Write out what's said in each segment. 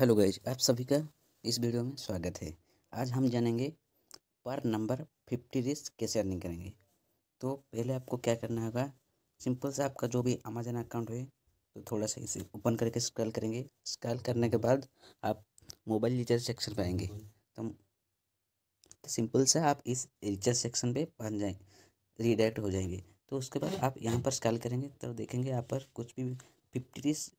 hello guys आप सभी का इस वीडियो में स्वागत है आज हम जानेंगे पर नंबर फिफ्टी रिस्क कैसे अर्निंग करेंगे तो पहले आपको क्या करना होगा सिंपल से आपका जो भी अमेजन अकाउंट है तो थोड़ा सा इसे ओपन करके स्क्रॉल करेंगे स्क्रॉल करने के बाद आप मोबाइल रिचार्ज सेक्शन पर आएंगे तो सिंपल से आप इस रिचार्ज सेक्शन पर पहन जाए रिडायरेक्ट हो जाएंगे तो उसके बाद आप यहाँ पर स्क्रॉल करेंगे तो देखेंगे यहाँ पर कुछ भी फिफ्टी रिस्क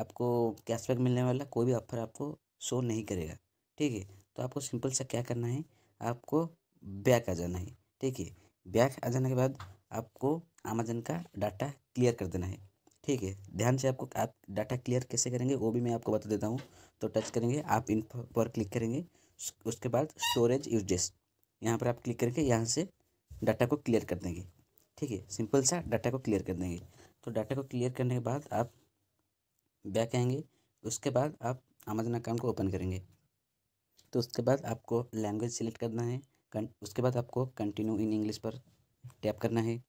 आपको कैशबैक मिलने वाला कोई भी ऑफर आपको शो नहीं करेगा ठीक है तो आपको सिंपल सा क्या करना है आपको बैक आ जाना है ठीक है बैक आ जाने के बाद आपको अमेजन का डाटा क्लियर कर देना है ठीक है ध्यान से आपको आप डाटा क्लियर कैसे करेंगे वो भी मैं आपको बता देता हूँ तो टच करेंगे आप इन पर क्लिक करेंगे उसके बाद स्टोरेज यूजेस यहाँ पर आप क्लिक करके यहाँ से डाटा को क्लियर कर देंगे ठीक है सिंपल सा डाटा को क्लियर कर देंगे तो डाटा को क्लियर करने के बाद आप बैक आएंगे उसके बाद आप अमेजन अकाउंट को ओपन करेंगे तो उसके बाद आपको लैंग्वेज सिलेक्ट करना है उसके बाद आपको कंटिन्यू इन इंग्लिश पर टैप करना है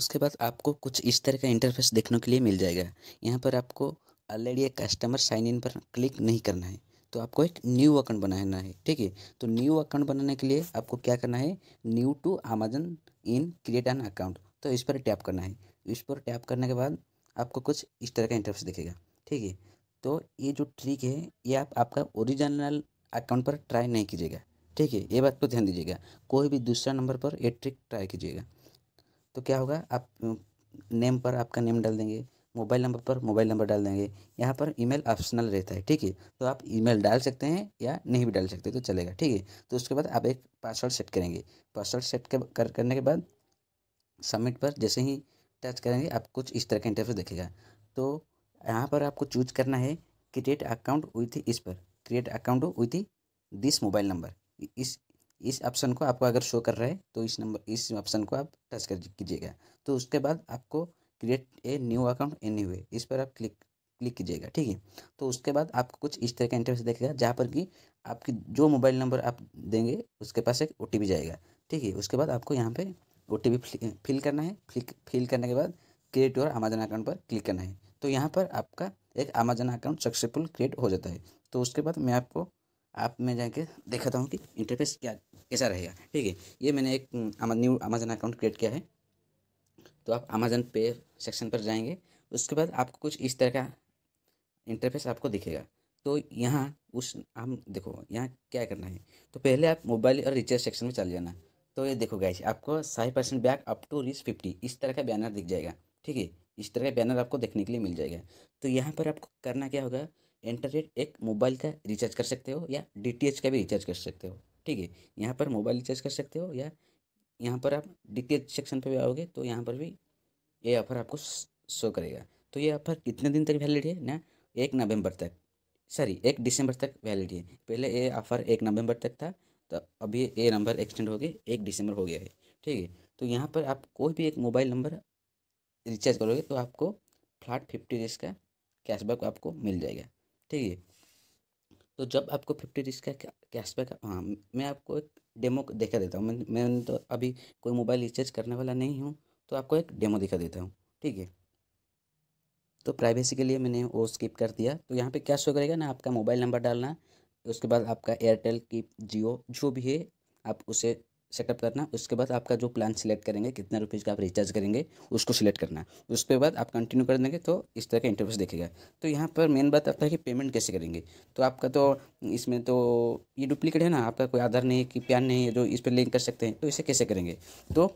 उसके बाद आपको कुछ इस तरह का इंटरफेस देखने के लिए मिल जाएगा यहाँ पर आपको ऑलरेडी एक कस्टमर साइन इन पर क्लिक नहीं करना है तो आपको एक न्यू अकाउंट बनाना है ठीक है तो न्यू अकाउंट बनाने के लिए आपको क्या करना है न्यू टू अमेजन इन क्रिएट एन अकाउंट तो इस पर टैप करना है इस पर टैप करने के बाद आपको कुछ इस तरह का इंटरफेस दिखेगा ठीक है तो ये जो ट्रिक है ये आप आपका ओरिजिनल अकाउंट पर ट्राई नहीं कीजिएगा ठीक है ये बात पर ध्यान दीजिएगा कोई भी दूसरा नंबर पर ये ट्रिक ट्राई कीजिएगा तो क्या होगा आप नेम पर आपका नेम डाल देंगे मोबाइल नंबर पर मोबाइल नंबर डाल देंगे यहाँ पर ईमेल ऑप्शनल रहता है ठीक है तो आप ईमेल डाल सकते हैं या नहीं भी डाल सकते तो चलेगा ठीक है तो उसके बाद आप एक पासवर्ड सेट करेंगे पासवर्ड सेट कर करने के बाद सबमिट पर जैसे ही टच करेंगे आप कुछ इस तरह का इंटरफेस देखेगा तो यहाँ पर आपको चूज करना है क्रिएट अकाउंट विथ इस पर create account with this mobile number इस इस ऑप्शन को आपको अगर शो कर रहा है तो इस नंबर इस ऑप्शन को आप टच कर कीजिएगा तो उसके बाद आपको create a new account a new है इस पर आप क्लिक क्लिक कीजिएगा ठीक है तो उसके बाद आपको कुछ इस तरह का इंटरव्यू देखेगा जहाँ पर कि आपकी जो मोबाइल नंबर आप देंगे उसके पास एक ओ जाएगा ठीक है उसके बाद आपको यहाँ पर ओ टी पी फिल करना है फिल करने के बाद क्रिएट और अमेजन अकाउंट पर क्लिक करना है तो यहाँ पर आपका एक अमेजन अकाउंट सक्सेसफुल क्रिएट हो जाता है तो उसके बाद मैं आपको आप में जाके देखाता हूँ कि इंटरफेस क्या कैसा रहेगा ठीक है ये मैंने एक न्यू अमेजन अकाउंट क्रिएट किया है तो आप अमेजन पे सेक्शन पर जाएंगे उसके बाद आपको कुछ इस तरह का इंटरफेस आपको दिखेगा तो यहाँ उस हम देखो यहाँ क्या करना है तो पहले आप मोबाइल और रिचार्ज सेक्शन में चले जाना तो ये देखो गाइज आपको साइव परसेंट बैक अप टू रिस फिफ्टी इस तरह का बैनर दिख जाएगा ठीक है इस तरह का बैनर आपको देखने के लिए मिल जाएगा तो यहाँ पर आपको करना क्या होगा इंटरनेट एक मोबाइल का रिचार्ज कर सकते हो या डी का भी रिचार्ज कर सकते हो ठीक है यहाँ पर मोबाइल रिचार्ज कर सकते हो या यहाँ पर आप डी सेक्शन पर भी आओगे तो यहाँ पर भी ये ऑफर आपको शो करेगा तो ये ऑफर कितने दिन तक वैलिड है ना एक नवंबर तक सॉरी एक दिसंबर तक वैलिड है पहले ये ऑफर एक नवंबर तक था तो अभी ये ए नंबर एक्सटेंड हो गया एक दिसंबर हो गया है ठीक है तो यहाँ पर आप कोई भी एक मोबाइल नंबर रिचार्ज करोगे तो आपको फ्लैट फिफ्टी डेज का कैशबैक आपको मिल जाएगा ठीक है तो जब आपको फिफ्टी डेज का कैशबैक हाँ मैं आपको एक डेमो दिखा देता हूँ मैं मैं तो अभी कोई मोबाइल रिचार्ज करने वाला नहीं हूँ तो आपको एक डेमो दिखा देता हूँ ठीक है तो प्राइवेसी के लिए मैंने वो स्किप कर दिया तो यहाँ पे क्या शो करेगा ना आपका मोबाइल नंबर डालना तो उसके बाद आपका एयरटेल की जियो जो भी है आप उसे सेटअप करना उसके बाद आपका जो प्लान सिलेक्ट करेंगे कितने रुपीज़ का आप रिचार्ज करेंगे उसको सिलेक्ट करना उसके बाद आप कंटिन्यू कर देंगे तो इस तरह का इंटरव्यूस देखेगा तो यहाँ पर मेन बात आता है कि पेमेंट कैसे करेंगे तो आपका तो इसमें तो ये डुप्लीकेट है ना आपका कोई आधार नहीं है कि प्यान नहीं है जो इस पर लिंक कर सकते हैं तो इसे कैसे करेंगे तो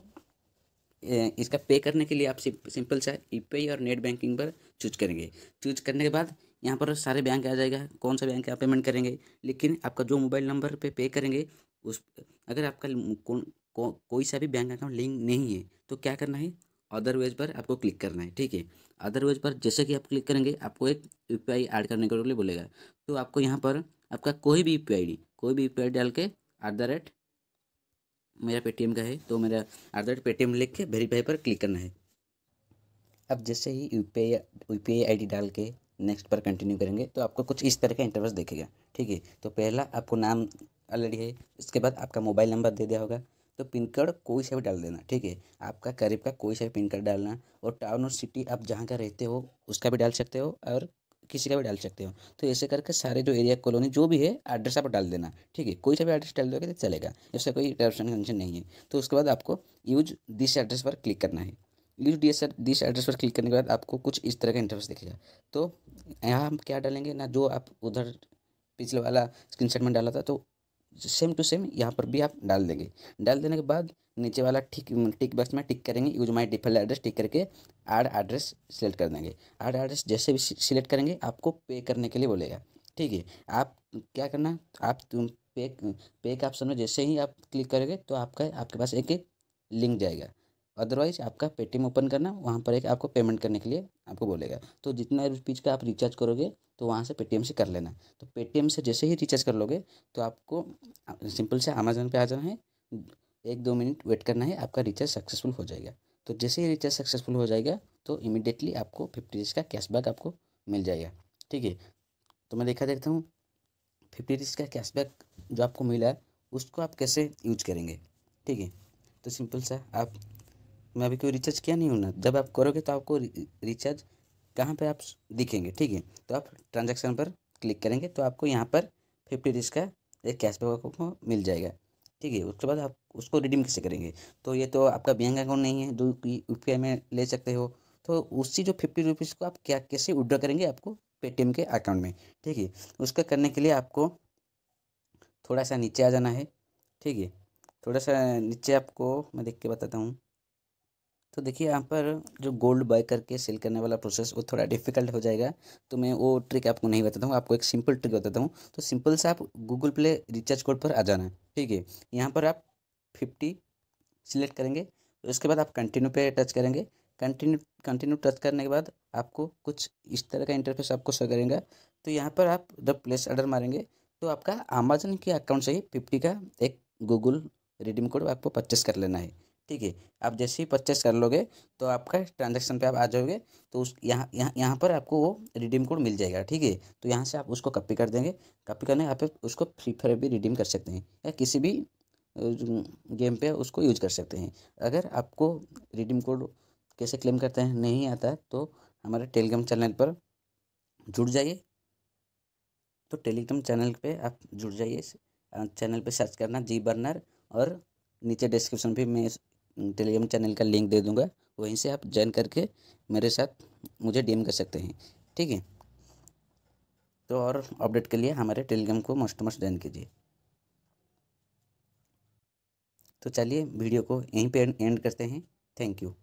इसका पे करने के लिए आप सिंपल सा ई e पे और नेट बैंकिंग पर चूज करेंगे चूज करने के बाद यहाँ पर सारे बैंक आ जाएगा कौन सा बैंक आप पेमेंट करेंगे लेकिन आपका जो मोबाइल नंबर पे पे करेंगे उस अगर आपका को, को, कोई सा भी बैंक अकाउंट लिंक नहीं है तो क्या करना है अदरवाइज पर आपको क्लिक करना है ठीक है अदरवाइज पर जैसे कि आप क्लिक करेंगे आपको एक यू पी आई ऐड करने के लिए बोलेगा तो आपको यहाँ पर आपका कोई भी यू पी आई डी कोई भी यू पी आई डाल के एट द रेट मेरा पेटीएम का है तो मेरा एट द रेट पेटीएम लिख के वेरीफाई पर क्लिक करना है अब जैसे ही U P I U P I I D डाल के नेक्स्ट पर कंटिन्यू करेंगे तो आपको कुछ इस तरह का इंटरव्यूस देखेगा ठीक है तो पहला आपको नाम ऑलरेडी है इसके बाद आपका मोबाइल नंबर दे दिया होगा तो पिन कोड कोई सा भी डाल देना ठीक है आपका करीब का कोई सा भी पिन कोड डालना और टाउन और सिटी आप जहाँ का रहते हो उसका भी डाल सकते हो और किसी का भी डाल सकते हो तो ऐसे करके सारे जो एरिया कॉलोनी जो भी है एड्रेस आप डाल देना ठीक है कोई सा भी एड्रेस डाल दोगे तो चलेगा इसका कोई टेंशन नहीं है तो उसके बाद आपको यूज दिस एड्रेस पर क्लिक करना है यूज डी एस दिस एड्रेस पर क्लिक करने के बाद आपको कुछ इस तरह का इंटरफेस दिखेगा तो यहाँ हम क्या डालेंगे ना जो आप उधर पिछले वाला स्क्रीन में डाला था तो सेम टू सेम यहाँ पर भी आप डाल देंगे डाल देने के बाद नीचे वाला टिक टिक बॉक्स में टिक करेंगे use my default address tick करके आड एड्रेस सिलेक्ट कर देंगे आड एड्रेस जैसे भी सिलेक्ट करेंगे आपको पे करने के लिए बोलेगा ठीक है आप क्या करना आप पे पे के ऑप्शन में जैसे ही आप क्लिक करेंगे तो आपका आपके पास एक लिंक जाएगा अदरवाइज आपका पेटीएम ओपन करना वहाँ पर एक आपको पेमेंट करने के लिए आपको बोलेगा तो जितना रुपीज़ का आप रिचार्ज करोगे तो वहाँ से पेटीएम से कर लेना तो पेटीएम से जैसे ही रिचार्ज कर लोगे तो आपको सिंपल से अमेजोन पे आ जाना है एक दो मिनट वेट करना है आपका रिचार्ज सक्सेसफुल हो जाएगा तो जैसे ही रिचार्ज सक्सेसफुल हो जाएगा तो इमिडिएटली आपको फिफ्टी रिज का कैशबैक आपको मिल जाएगा ठीक है तो मैं देखा देखता हूँ फिफ्टी रिज का कैशबैक जो आपको मिला है उसको आप कैसे यूज करेंगे ठीक है तो सिंपल सा आप मैं अभी कोई रिचार्ज किया नहीं हूँ ना जब आप करोगे तो आपको रिचार्ज कहाँ पर आप दिखेंगे ठीक है तो आप ट्रांजेक्शन पर क्लिक करेंगे तो आपको यहाँ पर फिफ्टी डिस का एक कैशबैक आपको मिल जाएगा ठीक है उसके बाद आप उसको रिडीम कैसे करेंगे तो ये तो आपका बैंक अकाउंट नहीं है जो यू पी में ले सकते हो तो उसी जो फिफ्टी रुपीज़ को आप क्या कैसे विड्रॉ करेंगे आपको पेटीएम के अकाउंट में ठीक है उसका करने के लिए आपको थोड़ा सा नीचे आ जाना है ठीक है थोड़ा सा नीचे आपको मैं देख के बताता हूँ तो देखिए यहाँ पर जो गोल्ड बाय करके सेल करने वाला प्रोसेस वो थोड़ा डिफिकल्ट हो जाएगा तो मैं वो ट्रिक आपको नहीं बताता हूँ आपको एक सिंपल ट्रिक बताता हूँ तो सिंपल से आप गूगल प्ले रिचार्ज कोड पर आ जाना है ठीक है यहाँ पर आप फिफ्टी सिलेक्ट करेंगे उसके बाद आप कंटिन्यू पे टच करेंगे कंटिन्यू कंटिन्यू टच करने के बाद आपको कुछ इस तरह का इंटरफेस आपको शो करेंगे तो यहाँ पर आप जब प्लेस ऑर्डर मारेंगे तो आपका अमेजन के अकाउंट से ही फिफ्टी का एक गूगल रिडीम कोड आपको परचेस कर लेना है ठीक है आप जैसे ही परचेस कर लोगे तो आपका ट्रांजेक्शन पे आप आ जाओगे तो उस यहाँ यहाँ यहाँ पर आपको वो रिडीम कोड मिल जाएगा ठीक है तो यहाँ से आप उसको कॉपी कर देंगे कॉपी करने आप उसको फ्री फायर भी रिडीम कर सकते हैं या किसी भी गेम पे उसको यूज कर सकते हैं अगर आपको रिडीम कोड कैसे क्लेम करते हैं नहीं आता तो हमारे टेलीग्राम चैनल पर जुड़ जाइए तो टेलीग्राम चैनल पे आप जुड़ जाइए चैनल पे सर्च करना जी बर्नर और नीचे डिस्क्रिप्शन भी मैं टेलीग्राम चैनल का लिंक दे दूँगा वहीं से आप ज्वाइन करके मेरे साथ मुझे डीएम कर सकते हैं ठीक है तो और अपडेट के लिए हमारे टेलीग्राम को मोस्ट मोस्ट ज्वाइन कीजिए तो चलिए वीडियो को यहीं पे एंड करते हैं थैंक यू